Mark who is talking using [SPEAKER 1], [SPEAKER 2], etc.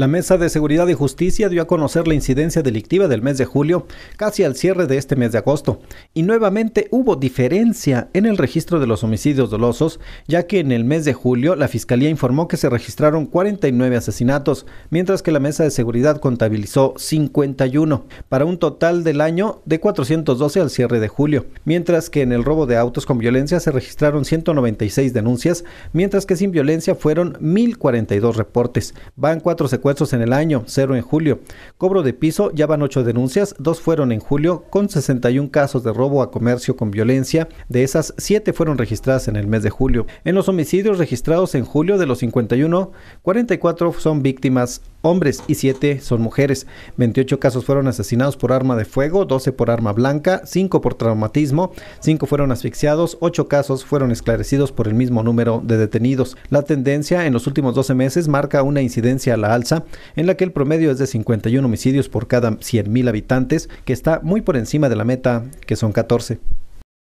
[SPEAKER 1] La Mesa de Seguridad y Justicia dio a conocer la incidencia delictiva del mes de julio, casi al cierre de este mes de agosto, y nuevamente hubo diferencia en el registro de los homicidios dolosos, ya que en el mes de julio la Fiscalía informó que se registraron 49 asesinatos, mientras que la Mesa de Seguridad contabilizó 51, para un total del año de 412 al cierre de julio, mientras que en el robo de autos con violencia se registraron 196 denuncias, mientras que sin violencia fueron 1.042 reportes. Van cuatro secuencias en el año, cero en julio. Cobro de piso, ya van ocho denuncias, dos fueron en julio, con 61 casos de robo a comercio con violencia. De esas, siete fueron registradas en el mes de julio. En los homicidios registrados en julio de los 51, 44 son víctimas hombres y siete son mujeres. 28 casos fueron asesinados por arma de fuego, 12 por arma blanca, 5 por traumatismo, cinco fueron asfixiados, 8 casos fueron esclarecidos por el mismo número de detenidos. La tendencia en los últimos 12 meses marca una incidencia a la alza en la que el promedio es de 51 homicidios por cada 100.000 habitantes, que está muy por encima de la meta, que son 14.